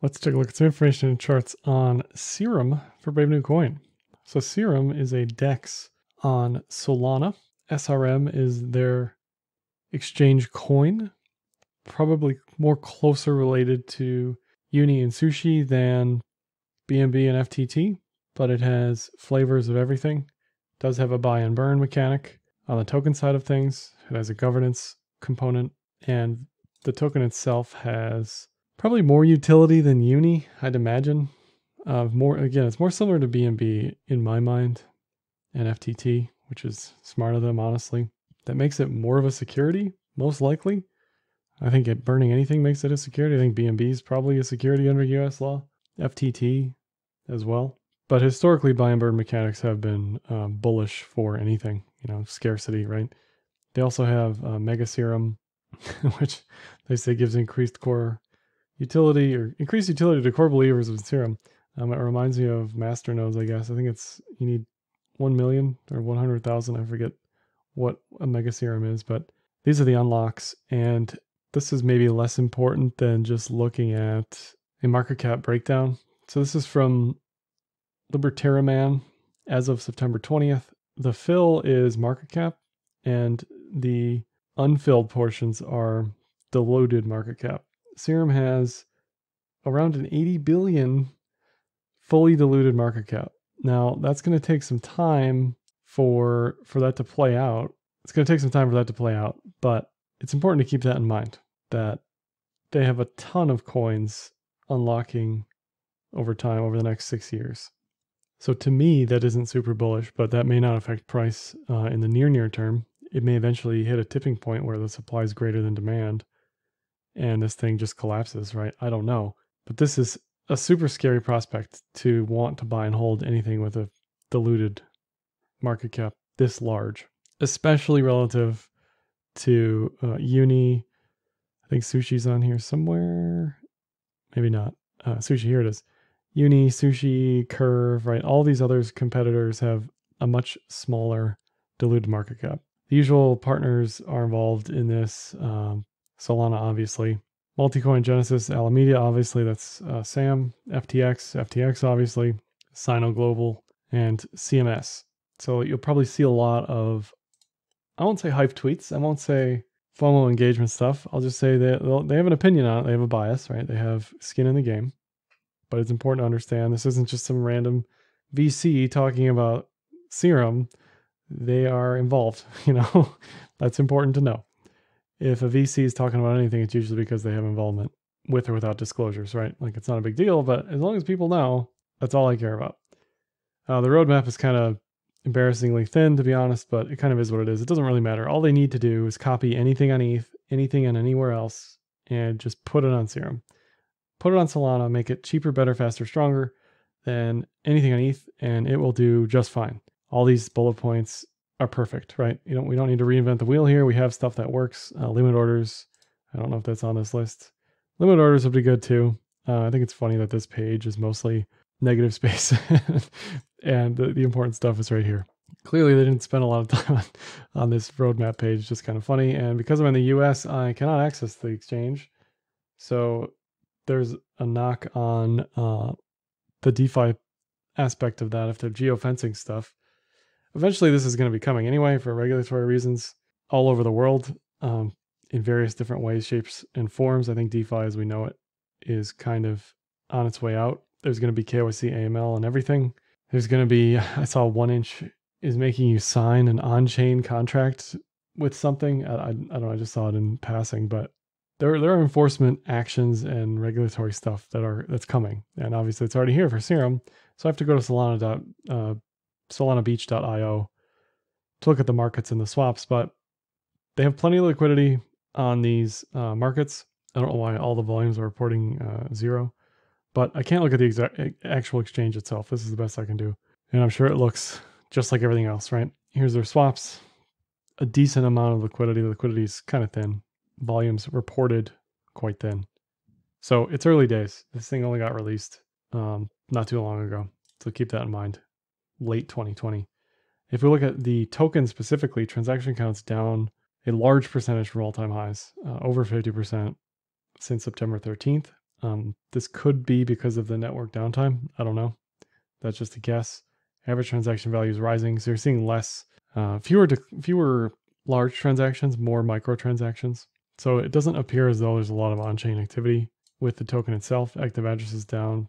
Let's take a look at some information and charts on Serum for Brave New Coin. So Serum is a DEX on Solana. SRM is their exchange coin, probably more closer related to Uni and Sushi than BNB and FTT, but it has flavors of everything. It does have a buy and burn mechanic on the token side of things. It has a governance component, and the token itself has probably more utility than uni, I'd imagine. Uh, more again, it's more similar to BNB in my mind and FTT, which is smart of them, honestly. That makes it more of a security, most likely. I think it, burning anything makes it a security. I think BNB is probably a security under U.S. law. FTT as well. But historically, buy and burn mechanics have been um, bullish for anything, you know, scarcity, right? They also have uh, Mega Serum, which they say gives increased core utility or increased utility to core believers with serum. Um, it reminds me of master nodes, I guess. I think it's you need 1 million or 100,000. I forget what a mega serum is, but these are the unlocks. And this is maybe less important than just looking at a market cap breakdown. So this is from Libertarian as of September 20th. The fill is market cap, and the unfilled portions are the loaded market cap. Serum has around an 80 billion fully diluted market cap. Now that's going to take some time for for that to play out. It's going to take some time for that to play out, but it's important to keep that in mind that they have a ton of coins unlocking over time over the next six years. So to me, that isn't super bullish, but that may not affect price uh, in the near near term. It may eventually hit a tipping point where the supply is greater than demand, and this thing just collapses, right? I don't know. But this is a super scary prospect to want to buy and hold anything with a diluted market cap this large, especially relative to uh, Uni. I think Sushi's on here somewhere. Maybe not. Uh, sushi, here it is. Uni, Sushi, Curve, right? All these other competitors have a much smaller diluted market cap. The usual partners are involved in this. Um, Solana, obviously. Multicoin, Genesis, Alameda, obviously, that's uh, SAM, FTX, FTX, obviously, Sino Global, and CMS. So you'll probably see a lot of, I won't say hype tweets, I won't say FOMO engagement stuff. I'll just say that they have an opinion on it, they have a bias, right? They have skin in the game. But it's important to understand this isn't just some random VC talking about serum. They are involved, you know? that's important to know if a VC is talking about anything, it's usually because they have involvement with or without disclosures, right? Like it's not a big deal, but as long as people know, that's all I care about. Uh, the roadmap is kind of embarrassingly thin, to be honest, but it kind of is what it is. It doesn't really matter. All they need to do is copy anything on ETH, anything on anywhere else, and just put it on Serum. Put it on Solana, make it cheaper, better, faster, stronger than anything on ETH, and it will do just fine. All these bullet points are perfect, right? You don't, we don't need to reinvent the wheel here. We have stuff that works. Uh, limit orders. I don't know if that's on this list. Limit orders would be good too. Uh, I think it's funny that this page is mostly negative space and the, the, important stuff is right here. Clearly they didn't spend a lot of time on, on this roadmap page, just kind of funny. And because I'm in the US, I cannot access the exchange. So there's a knock on uh, the DeFi aspect of that if they're geofencing stuff Eventually, this is going to be coming anyway for regulatory reasons all over the world um, in various different ways, shapes, and forms. I think DeFi, as we know it, is kind of on its way out. There's going to be KYC, AML, and everything. There's going to be, I saw One Inch is making you sign an on chain contract with something. I, I, I don't know, I just saw it in passing, but there there are enforcement actions and regulatory stuff that are that's coming, and obviously it's already here for Serum. So I have to go to Solana dot uh, solanabeach.io to look at the markets and the swaps, but they have plenty of liquidity on these uh, markets. I don't know why all the volumes are reporting uh, zero, but I can't look at the exact actual exchange itself. This is the best I can do. And I'm sure it looks just like everything else, right? Here's their swaps, a decent amount of liquidity. The is kind of thin. Volumes reported quite thin. So it's early days. This thing only got released um, not too long ago. So keep that in mind late 2020. If we look at the token specifically, transaction counts down a large percentage from all time highs, uh, over 50% since September 13th. Um, this could be because of the network downtime. I don't know. That's just a guess. Average transaction value is rising, so you're seeing less, uh, fewer, de- fewer large transactions, more micro transactions. So it doesn't appear as though there's a lot of on-chain activity with the token itself. Active addresses down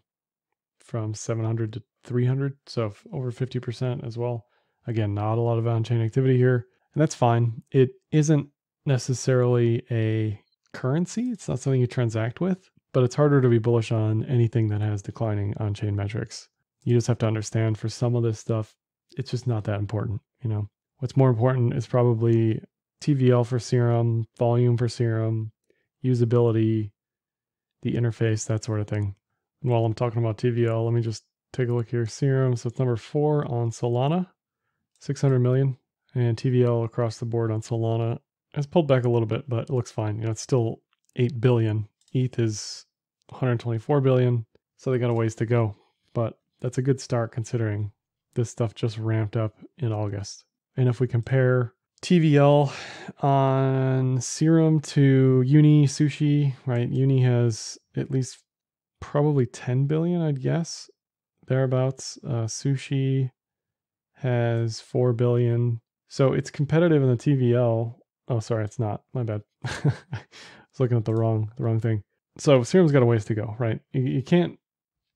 from 700 to 300, so over 50% as well. Again, not a lot of on chain activity here, and that's fine. It isn't necessarily a currency, it's not something you transact with, but it's harder to be bullish on anything that has declining on chain metrics. You just have to understand for some of this stuff, it's just not that important, you know. What's more important is probably TVL for serum, volume for serum, usability, the interface, that sort of thing while I'm talking about TVL, let me just take a look here. Serum, so it's number four on Solana, 600 million. And TVL across the board on Solana has pulled back a little bit, but it looks fine. You know, it's still 8 billion. ETH is 124 billion. So they got a ways to go. But that's a good start considering this stuff just ramped up in August. And if we compare TVL on Serum to Uni Sushi, right? Uni has at least probably 10 billion, I'd guess, thereabouts. Uh, sushi has 4 billion. So it's competitive in the TVL. Oh, sorry, it's not. My bad. I was looking at the wrong, the wrong thing. So Serum's got a ways to go, right? You, you can't,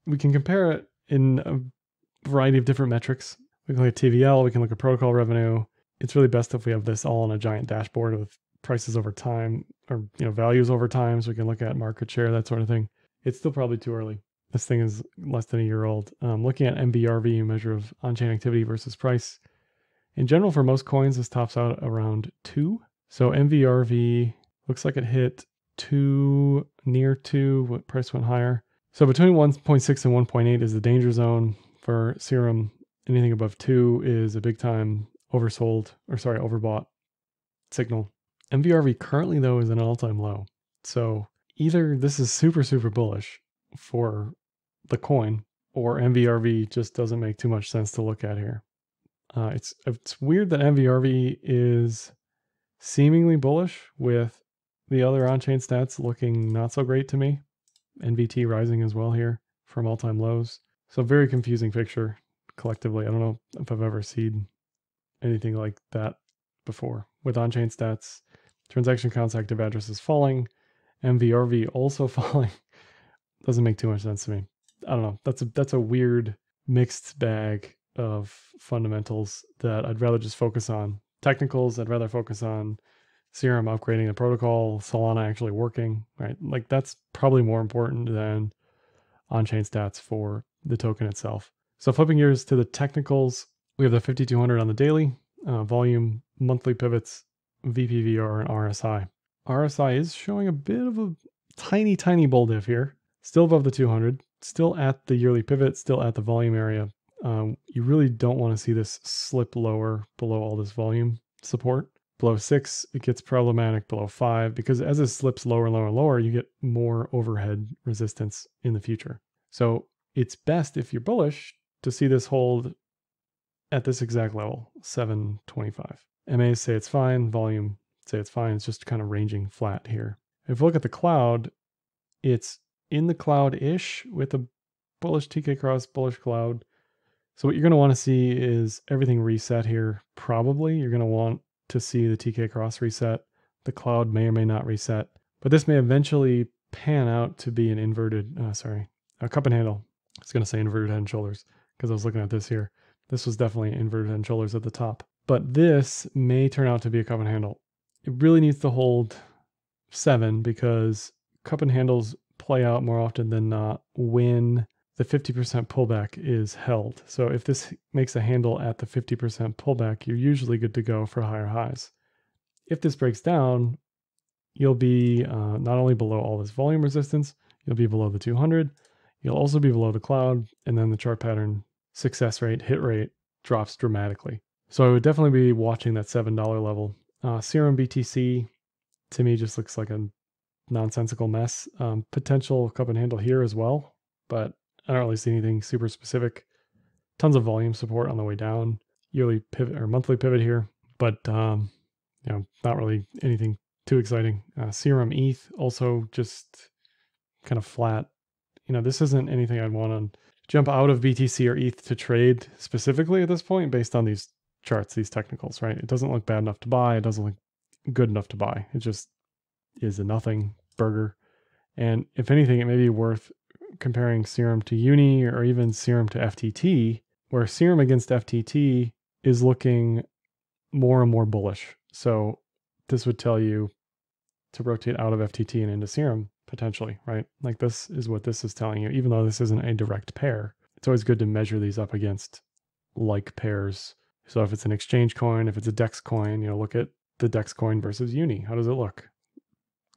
we can compare it in a variety of different metrics. We can look at TVL, we can look at protocol revenue. It's really best if we have this all on a giant dashboard with prices over time or you know values over time so we can look at market share that sort of thing it's still probably too early. This thing is less than a year old. Um, looking at MBRV, measure of on-chain activity versus price. In general, for most coins, this tops out around two. So MVRV looks like it hit two, near two, what price went higher. So between 1.6 and 1.8 is the danger zone for Serum. Anything above two is a big time oversold, or sorry, overbought signal. MVRV currently, though, is an all time low. So either this is super, super bullish for the coin or MVRV just doesn't make too much sense to look at here. Uh, it's, it's weird that MVRV is seemingly bullish with the other on-chain stats looking not so great to me. NVT rising as well here from all-time lows. So very confusing picture collectively. I don't know if I've ever seen anything like that before with on-chain stats. Transaction counts active addresses falling, MVRV also falling doesn't make too much sense to me. I don't know. That's a that's a weird mixed bag of fundamentals that I'd rather just focus on technicals. I'd rather focus on Serum upgrading the protocol, Solana actually working, right? Like that's probably more important than on-chain stats for the token itself. So flipping gears to the technicals, we have the 5200 on the daily, uh, volume, monthly pivots, VPVR, and RSI. RSI is showing a bit of a tiny, tiny bull diff here. Still above the 200, still at the yearly pivot, still at the volume area. Um, you really don't want to see this slip lower below all this volume support. Below six, it gets problematic. Below five, because as it slips lower, lower, lower, you get more overhead resistance in the future. So it's best if you're bullish to see this hold at this exact level, 725. MAs say it's fine, volume say it's fine. It's just kind of ranging flat here. If we look at the cloud, it's in the cloud-ish with a bullish TK cross, bullish cloud. So what you're going to want to see is everything reset here. Probably you're going to want to see the TK cross reset. The cloud may or may not reset, but this may eventually pan out to be an inverted, uh, sorry, a cup and handle. It's going to say inverted head and shoulders because I was looking at this here. This was definitely inverted head and shoulders at the top. But this may turn out to be a cup and handle it really needs to hold seven because cup and handles play out more often than not when the 50% pullback is held. So if this makes a handle at the 50% pullback, you're usually good to go for higher highs. If this breaks down, you'll be uh, not only below all this volume resistance, you'll be below the 200, you'll also be below the cloud, and then the chart pattern success rate, hit rate drops dramatically. So I would definitely be watching that $7 level uh, Serum BTC to me just looks like a nonsensical mess. Um, potential cup and handle here as well, but I don't really see anything super specific. Tons of volume support on the way down, yearly pivot or monthly pivot here, but um, you know, not really anything too exciting. Uh, Serum ETH also just kind of flat. You know, this isn't anything I'd want to jump out of BTC or ETH to trade specifically at this point based on these charts these technicals, right? It doesn't look bad enough to buy. It doesn't look good enough to buy. It just is a nothing burger. And if anything, it may be worth comparing serum to uni or even serum to FTT, where serum against FTT is looking more and more bullish. So this would tell you to rotate out of FTT and into serum potentially, right? Like this is what this is telling you, even though this isn't a direct pair. It's always good to measure these up against like pairs so if it's an exchange coin, if it's a DEX coin, you know, look at the DEX coin versus Uni. How does it look?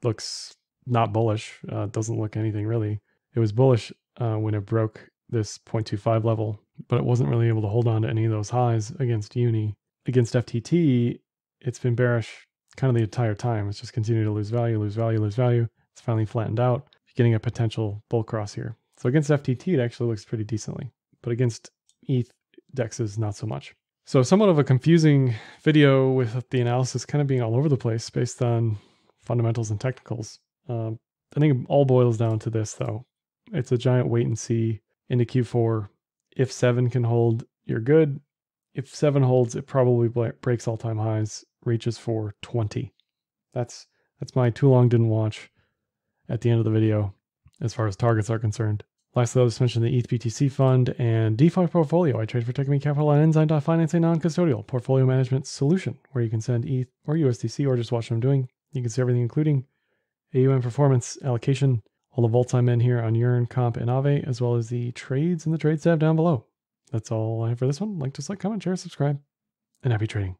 Looks not bullish. Uh, doesn't look anything really. It was bullish uh, when it broke this 0.25 level, but it wasn't really able to hold on to any of those highs against Uni. Against FTT, it's been bearish kind of the entire time. It's just continued to lose value, lose value, lose value. It's finally flattened out, You're getting a potential bull cross here. So against FTT, it actually looks pretty decently, but against ETH, DEX is not so much. So, somewhat of a confusing video with the analysis kind of being all over the place based on fundamentals and technicals. Um, I think it all boils down to this, though. It's a giant wait and see into Q4. If seven can hold, you're good. If seven holds, it probably breaks all time highs, reaches for 20. That's that's my too long didn't watch at the end of the video as far as targets are concerned. Lastly, I'll just mention the ETH BTC fund and DeFi portfolio. I trade for Techme Capital Enzyme Enzyme.finance, a non custodial portfolio management solution where you can send ETH or USDC or just watch what I'm doing. You can see everything, including AUM performance allocation, all the volts I'm in here on Yearn, Comp, and Ave, as well as the trades in the trades tab down below. That's all I have for this one. Like, just like, comment, share, subscribe, and happy trading.